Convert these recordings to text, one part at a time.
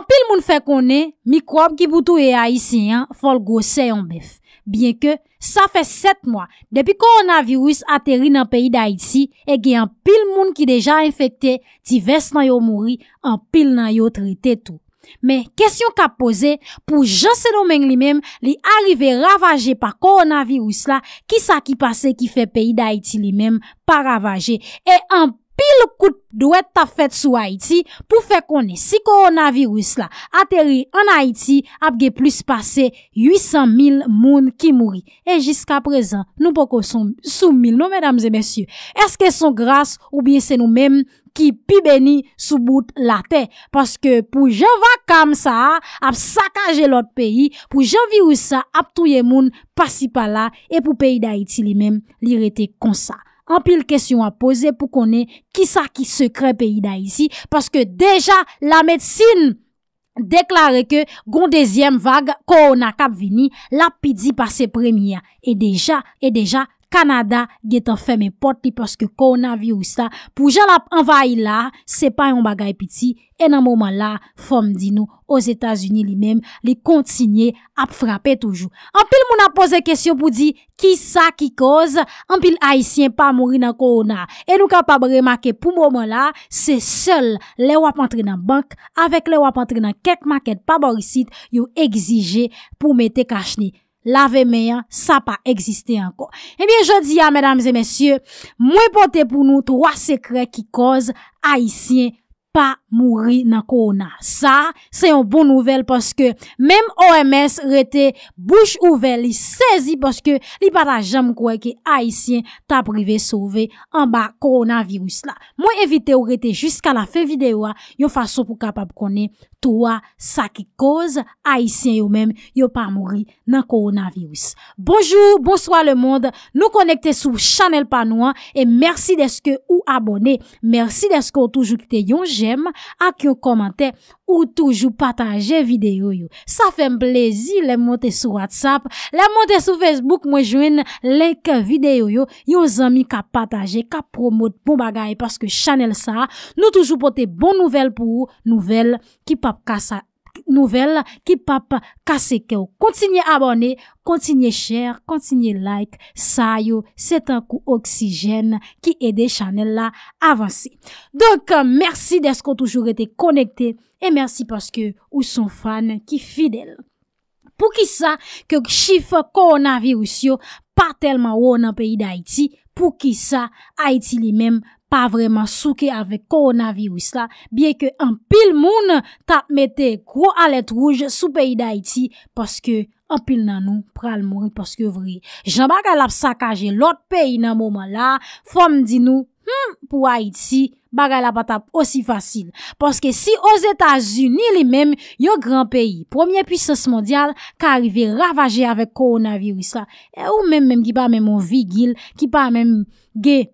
An pil moun fe konen, mikrob ki boutou e ayisyen, fol gose yon bef. Bien ke, sa fe set mwa, depi koronavirus ateri nan peyi da iti, e gen an pil moun ki deja infekte, ti ves nan yo mouri, an pil nan yo trite tou. Men, kesyon ka pose, pou jase domen li men, li arrive ravaje pa koronavirus la, ki sa ki pase ki fe peyi da iti li men, pa ravaje. E pil kout dwe ta fèt sou Haiti pou fè konè si koronavirus la atèri an Haiti ap ge plus pase 800.000 moun ki mouri. E jiska prezen nou poko sou 1.000 nou mèdames e mèsyou. Eske son gras ou bie se nou mèm ki pi beni sou bout la tè. Paske pou jan va kam sa ap sakaje lot peyi pou jan virus sa ap touye moun pasi pa la e pou peyi d'Haiti li mèm li rete konsa. an pil kesyon an pose pou konen ki sa ki sekre peyi da yisi paske deja la medsine deklare ke gon dezyem vage, ko ona kap vini la pidi pa se premia e deja, e deja Kanada get an fèmè pot li pòske koronavirou sta. Pou jal ap anvayi la, se pa yon bagay piti. E nan mouman la, fòm di nou, os Etats-Unis li mèm li kontinye ap frapè toujou. Anpil moun ap pose kesyon pou di, ki sa ki koz? Anpil haisyen pa mouri nan koronavirou. E nou kap ap remake pou mouman la, se sol le wap antre nan bank, avek le wap antre nan kek maket pa borisit yon egzije pou mete kachni. lave menyan, sa pa eksiste ankon. Ebyen, eh je di ya, mèdames et mèsyè, mwen pote pou nou 3 sekre ki koz haisyen. pa mouri nan korona. Sa, se yon bon nouvel paske mem OMS rete bouch ouvel li sezi paske li pata jam kweke Aisyen ta prive souve an ba koronavirus la. Mwen evite ou rete jiska la fe videwa, yon fason pou kapap konen touwa sa ki koz Aisyen yon men yon pa mouri nan koronavirus. Bonjour, bonsoir le monde. Nou konekte sou chanel panouan e mersi deske ou abone. Mersi deske ou toujou ki te yonj jem ak yo komante ou toujou pataje videyo yo. Sa fèm plezi le monte sou WhatsApp, le monte sou Facebook mwenjwen, like videyo yo, yo zami ka pataje, ka promote bon bagay, paske chanel sa, nou toujou pote bon nouvel pou ou, nouvel ki pap kasa. Nouvel ki pap kase ke ou kontinye abone, kontinye share, kontinye like, sayo, setan kou oksijen ki ede chanel la avansi. Donk, euh, mersi des kon toujou rete konekte, e mersi paske ou son fan ki fidel. Pou ki sa ke kchif koronavirus yo pa telman wou nan peyi da Haiti, pou ki sa Haiti li menm pa vreman souke avek koronavirus la, bie ke an pil moun tap mette kwo alet rouj sou peyi da Haiti, paske an pil nan nou pral moun paske vre. Jan bagal ap sakaje lot peyi nan mouman la, fom di nou, m hmm, pou Haiti, bagal ap atap osi fasil. Paske si os Etats-Unis li men, yo gran peyi, premier pwisos mondial, ka arrive ravaje avek koronavirus la, e ou men men ki pa men mou vigil, ki pa men gey,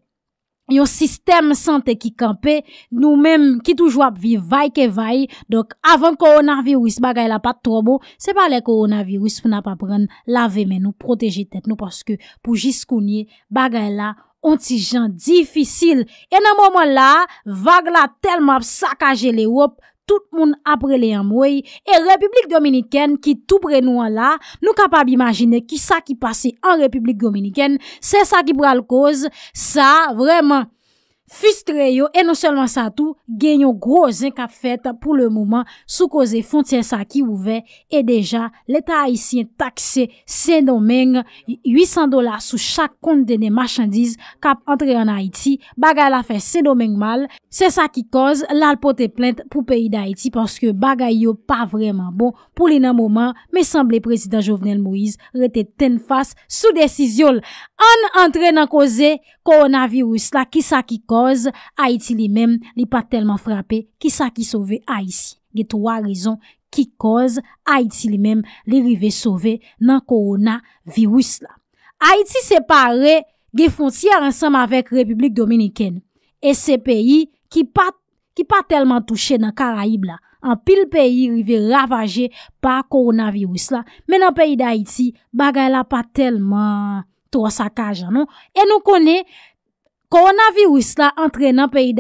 yon sistem sante ki kampe, nou menm ki toujwa ap vi vay ke vay, donk avon koronavirus bagay la pa trobo, se pa le koronavirus pou na pa pren lave men nou, proteje tet nou, paske pou jis kounye bagay la, ontijan, difisil, en nan momon la, vag la telman ap sakaje le wop, tout moun apre le yamwey, e Republik Dominikèn ki tou pre nou an la, nou kapab imagine ki sa ki pase an Republik Dominikèn, se sa ki pral koz, sa vreman, fustre yo e non selman sa tou genyon groz en kap fet pou le mouman sou koze fontien sa ki ouve e deja leta Haitien takse sen domeng 800 dolar sou chak kont dene machandise kap entre an Haiti bagay la fe sen domeng mal se sa ki koz lal pote plente pou peyi da Haiti porske bagay yo pa vreman bon pou li nan mouman me semb le prezident Jovenel Moise rete ten fas sou desiz yol an entre nan koze koronavirus la ki sa ki koz Aiti li mem li pa telman frape Ki sa ki sove Aiti Ge towa rizon ki koz Aiti li mem li rive sove Nan koronavirus la Aiti separe Ge fontia rensem avek Republik Dominiken E se peyi Ki pa telman touche nan Karaib la An pil peyi rive ravaje Pa koronavirus la Men an peyi da Aiti Bagay la pa telman Towa sakaj anon E nou kone Koronavirus la antre nan peyi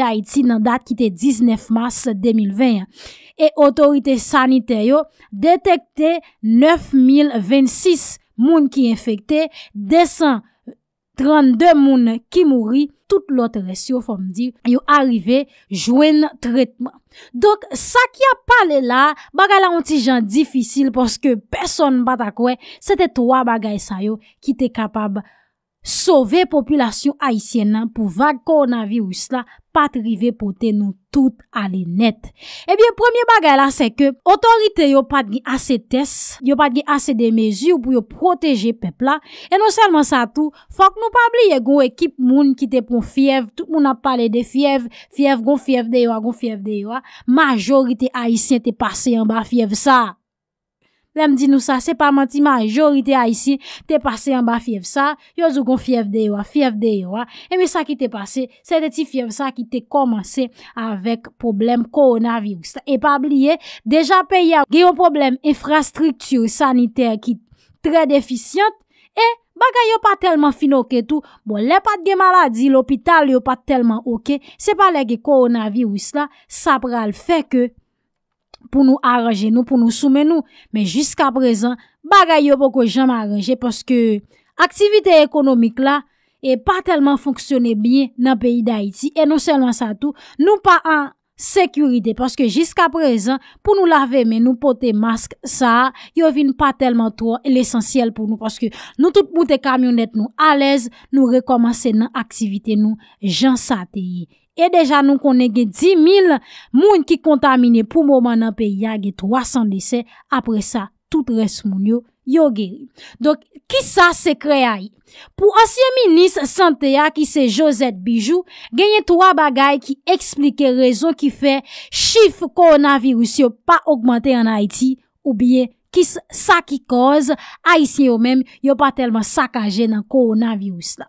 da iti nan dat ki te 19 mars 2020. E otorite sanite yo detekte 9026 moun ki infekte, 232 moun ki mouri, tout lote resyo fòm di yo arive jwen tretman. Dok sa ki a pale la, bagay la ontijan difisil porske person batakwe, se te 3 bagay sa yo ki te kapab atakwe. Sove populasyon Haitien nan pou vag koronavirus la patrive pote nou tout ale net. Ebyen, premier bagay la se ke, otorite yo patge ase tes, yo patge ase de mezu pou yo proteje pepla. E non salman sa tou, fok nou pabliye goun ekip moun ki te pon fiev, tout moun ap pale de fiev, fiev goun fiev de ywa, goun fiev de ywa, majorite Haitien te pase yon ba fiev sa. Nem di nou sa, se pa manti majorite a isi, te pase yon ba fief sa, yon zou kon fief de yon, fief de yon. E mi sa ki te pase, se te ti fief sa ki te komanse avèk problem koronavirus. E pa abliye, deja pe yon problem infrastruktur saniter ki tre deficient, e baga yon pa telman finoke tou. Bon, le pat ge maladi, l'opital yon pa telman oke, se pa le ge koronavirus la, sa pral fe ke... pou nou aranje nou, pou nou soumen nou. Men, jiska prezant, bagay yo pou ko jaman aranje, poske aktivite ekonomik la, e pa telman fonksyone bie nan peyi da iti, e nou selman sa tou, nou pa an sekurite, poske jiska prezant, pou nou lave men, nou pote mask sa, yo vin pa telman tro, e l'esensyel pou nou, poske nou tout moute kamyonet nou alez, nou rekomansen nan aktivite nou, jansate yi. e deja nou konen gen 10.000 moun ki kontamine pou mouman nan peyi ya gen 317, apre sa, tout res moun yo yo geri. Dok, ki sa se kreay? Pou ansye minis sante ya ki se Josette Bijou, genye 3 bagay ki eksplike rezon ki fe, chif koronavirus yo pa augmente an Haiti, ou biye, kis sa ki koz, a isye yo men, yo pa telman sakaje nan koronavirus la.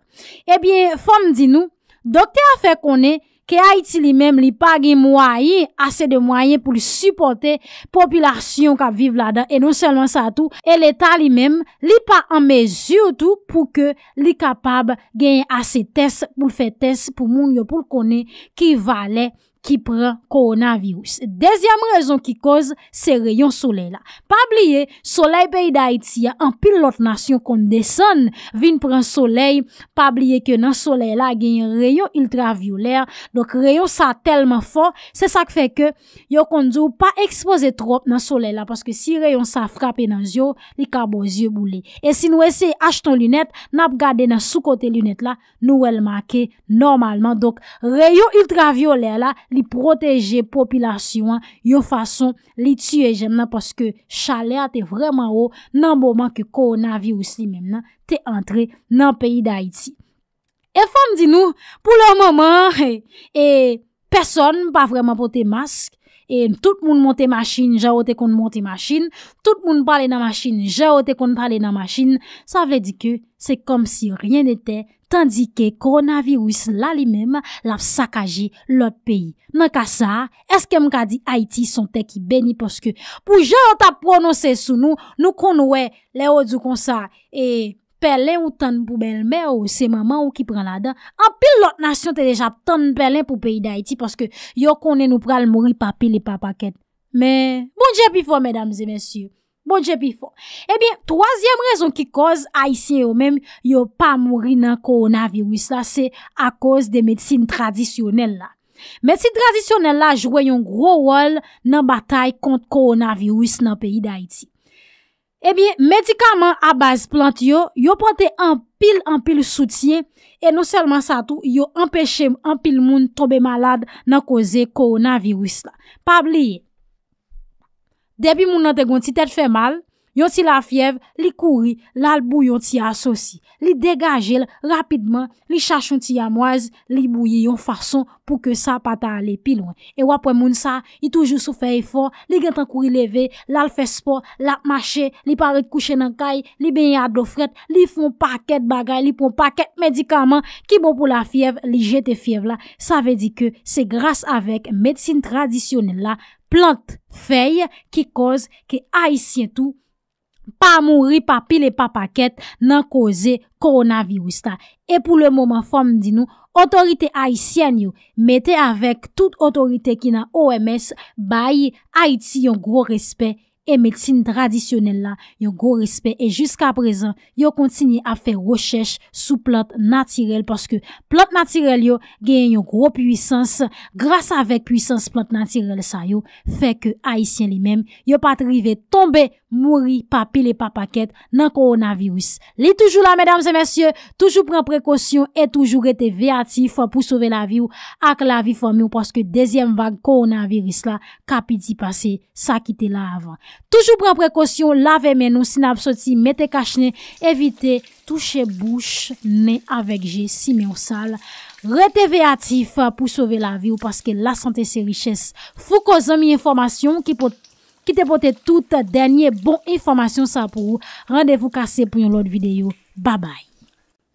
Ebyen, fon di nou, dokte a fe konen, Ke Haiti li mem li pa gen mwaye, ase de mwaye pou li supporte popilasyon ka vive la da. E non selon sa tou, e l'Etat li mem li pa anmezyou tou pou ke li kapab gen ase test pou l'fe test pou moun yo pou l'kone ki vale mwen. Ki pren koronavirous Dezyam rezon ki koz Se reyon soley la Pa bliye soley pey da iti Ya an pil lot nasyon kon desan Vin pren soley Pa bliye ke nan soley la Gen yon reyon ultravioler Dok reyon sa telman fon Se sa ke fe ke Yo kon djou pa expose trop nan soley la Paske si reyon sa frape nan zyo Li ka bo zyo boule E si nou ese ach ton lunet Nap gade nan sou kote lunet la Nou el make normalman Dok reyon ultravioler la li proteje popilasyon yo fason li tsy e jem nan paske chalea te vreman ou nan boman ke koronavi ou si men nan te antre nan peyi da iti. E fom di nou, pou lor moman, e person pa vreman pote mask, e tout moun monte maskin, ja o te kon monte maskin, tout moun pale nan maskin, ja o te kon pale nan maskin, sa vle di ke se kom si ryen ete maskin. tandi ke koronavirus la li mem la sakaje lot peyi. Nan ka sa, eske m ka di Haiti son te ki beni poske pou jèl an ta prononse sou nou, nou kon nouè le o du konsa e pelen ou tan pou belme ou se maman ou ki pran la dan, an pil lot nasyon te deja tan pelen pou peyi de Haiti poske yo konen nou pral mori papil e papaket. Men, bonje pifo, medamze, mensyou. Bonje pifo. Ebyen, eh troasyem rezon ki koz Aisyen yo menm, yo pa mouri nan koronavirus la, se a koz de medsine tradisyonel la. Medsine tradisyonel la jwe yon gro wol nan batay kont koronavirus nan peyi da eh Aisyen. Ebyen, medikaman a baz plant yo, yo ponte an pil an pil soutyen, e non selman sa tou, yo empeshe an pil moun tobe malad nan koze koronavirus la. Pa bliye. Debi moun an te gonti tèt fè mal, yon ti la fiev, li kouri, lal bou yon ti asosi. Li degaje l, rapidman, li chachon ti yamwaz, li bouye yon fason pou ke sa pata ale pilon. E wapwen moun sa, li toujou sou fè e for, li gantan kouri leve, lal fè spor, lal mache, li pare kouche nan kay, li beye adlo fret, li fon paket bagay, li fon paket medikaman. Ki bon pou la fiev, li jete fiev la, sa ve di ke se gras avèk medsine tradisyonil la. Plante fey ki koz ki Haitien tou pa mouri pa pile pa paket nan koze koronavirus ta. E pou le mouman fom di nou, otorite Haitien yu mette avek tout otorite ki nan OMS bayi Haiti yon gro respet. e medsine tradisyonel la, yo go respet, e jusqu'a prezen, yo kontini a fe rochesh, sou plot natirel, paske plot natirel yo, gen yo gro pwisans, grasa avek pwisans plot natirel sa yo, feke aisyen li men, yo pa trive tombe, mouri, papile, papaket, nan koronavirus. Li toujou la, medam se mensye, toujou pren prekosyon, e toujou rete veati, fwa pou sove la viw, ak la viw fwa miw, paske dezyem vage koronavirus la, ka piti pase, sa kite la avan. Toujou pren prekosyon, lave menou, sinap soti, mette kachne, evite touche bouch, ne avekje, sime ou sal. Rete ve atif pou sove la vi ou paske la sante se riches. Fou ko zami informasyon ki te pote tout denye bon informasyon sa pou ou. Rendevou kase pou yon lot videyo. Ba bay.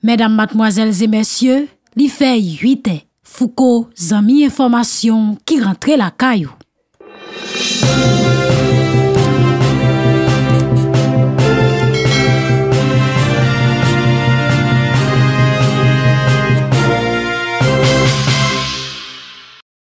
Medan matmoazelze mensyo, li fe yuite. Fou ko zami informasyon ki rentre la kayo.